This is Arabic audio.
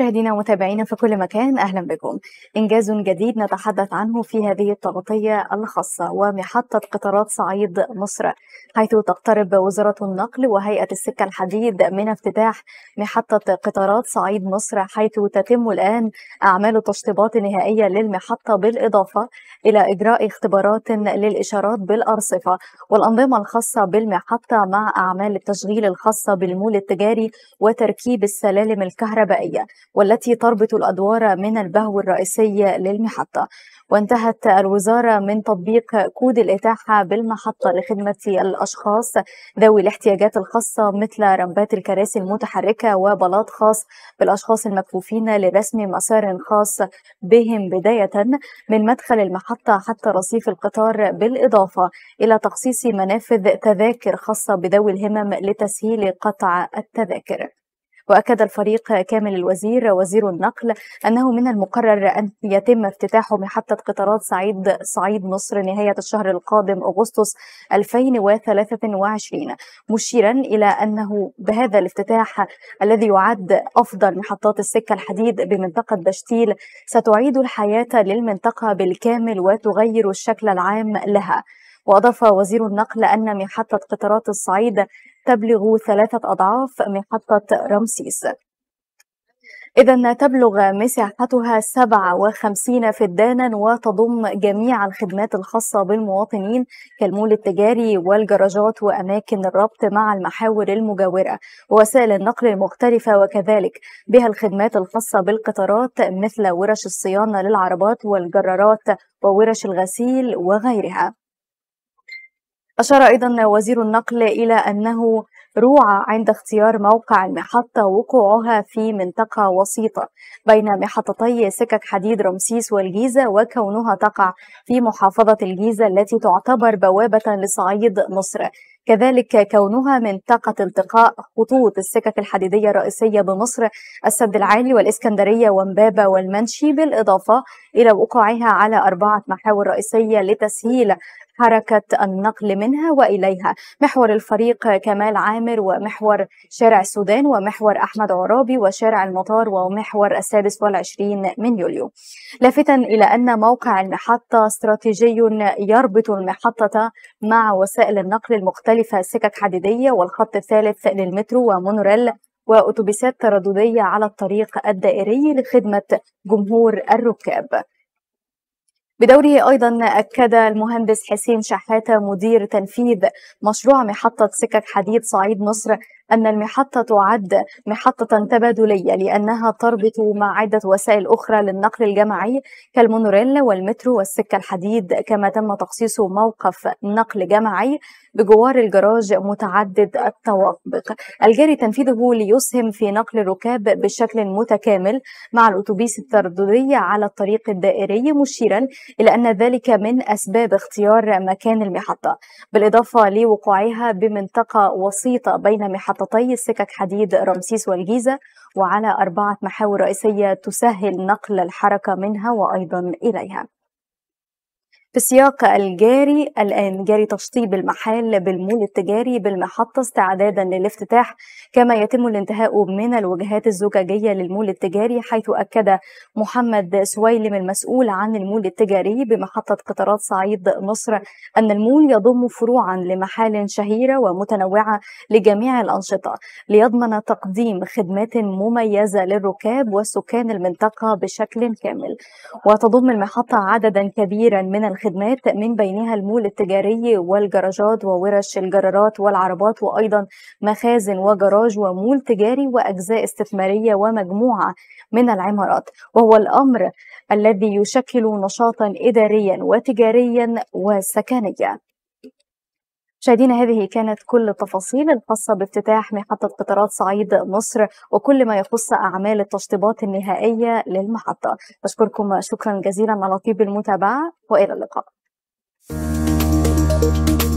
مشاهدينا ومتابعينا في كل مكان اهلا بكم. انجاز جديد نتحدث عنه في هذه التغطيه الخاصه ومحطه قطارات صعيد مصر حيث تقترب وزاره النقل وهيئه السكه الحديد من افتتاح محطه قطارات صعيد مصر حيث تتم الان اعمال التشطيبات النهائيه للمحطه بالاضافه الى اجراء اختبارات للاشارات بالارصفه والانظمه الخاصه بالمحطه مع اعمال التشغيل الخاصه بالمول التجاري وتركيب السلالم الكهربائيه والتي تربط الأدوار من البهو الرئيسي للمحطة وانتهت الوزارة من تطبيق كود الإتاحة بالمحطة لخدمة الأشخاص ذوي الاحتياجات الخاصة مثل رمبات الكراسي المتحركة وبلاط خاص بالأشخاص المكفوفين لرسم مسار خاص بهم بداية من مدخل المحطة حتى رصيف القطار بالإضافة إلى تخصيص منافذ تذاكر خاصة بذوي الهمم لتسهيل قطع التذاكر وأكد الفريق كامل الوزير وزير النقل أنه من المقرر أن يتم افتتاح محطة قطارات صعيد صعيد مصر نهاية الشهر القادم أغسطس 2023 مشيرا إلى أنه بهذا الافتتاح الذي يعد أفضل محطات السكة الحديد بمنطقة بشتيل ستعيد الحياة للمنطقة بالكامل وتغير الشكل العام لها وأضاف وزير النقل أن محطة قطارات الصعيد تبلغ ثلاثة أضعاف محطة رمسيس إذا تبلغ مساحتها 57 فدانا وتضم جميع الخدمات الخاصة بالمواطنين كالمول التجاري والجراجات وأماكن الربط مع المحاور المجاورة ووسائل النقل المختلفة وكذلك بها الخدمات الخاصة بالقطارات مثل ورش الصيانة للعربات والجرارات وورش الغسيل وغيرها أشار أيضا وزير النقل إلى أنه روعة عند اختيار موقع المحطة وقوعها في منطقة وسيطة بين محطتي سكك حديد رمسيس والجيزة وكونها تقع في محافظة الجيزة التي تعتبر بوابة لصعيد مصر كذلك كونها منطقة التقاء خطوط السكك الحديدية الرئيسية بمصر السد العالي والإسكندرية ومبابة والمنشي بالإضافة إلى وقوعها على أربعة محاور رئيسية لتسهيل حركة النقل منها وإليها محور الفريق كمال عامر ومحور شارع السودان ومحور أحمد عرابي وشارع المطار ومحور السادس والعشرين من يوليو لافتا إلى أن موقع المحطة استراتيجي يربط المحطة مع وسائل النقل المختلفة مختلفة سكك حديدية والخط الثالث للمترو ومونوريل وأتوبيسات ترددية على الطريق الدائري لخدمة جمهور الركاب بدوره أيضا أكد المهندس حسين شحاتة مدير تنفيذ مشروع محطة سكك حديد صعيد مصر أن المحطة تعد محطة تبادلية لأنها تربط مع عدة وسائل أخرى للنقل الجماعي كالمونوريل والمترو والسكة الحديد كما تم تخصيص موقف نقل جماعي بجوار الجراج متعدد الطوابق الجاري تنفيذه ليسهم في نقل الركاب بشكل متكامل مع الأتوبيس الترددي على الطريق الدائري مشيرا إلى أن ذلك من أسباب اختيار مكان المحطة بالإضافة لوقوعها بمنطقة وسيطة بين محطة محطتي سكك حديد رمسيس والجيزة وعلى أربعة محاور رئيسية تسهل نقل الحركة منها وأيضا إليها في سياق الجاري الآن جاري تشطيب المحال بالمول التجاري بالمحطة استعدادا للافتتاح كما يتم الانتهاء من الوجهات الزجاجية للمول التجاري حيث أكد محمد سويلم المسؤول عن المول التجاري بمحطة قطارات صعيد مصر أن المول يضم فروعا لمحال شهيرة ومتنوعة لجميع الأنشطة ليضمن تقديم خدمات مميزة للركاب وسكان المنطقة بشكل كامل وتضم المحطة عددا كبيرا من خدمات من بينها المول التجاري والجراجات وورش الجرارات والعربات وأيضا مخازن وجراج ومول تجاري وأجزاء استثمارية ومجموعة من العمارات وهو الأمر الذي يشكل نشاطا إداريا وتجاريا وسكنيا مشاهدينا هذه كانت كل التفاصيل الخاصة بافتتاح محطة قطارات صعيد مصر وكل ما يخص أعمال التشطيبات النهائية للمحطة أشكركم شكرا جزيلا على طيب المتابعة وإلى اللقاء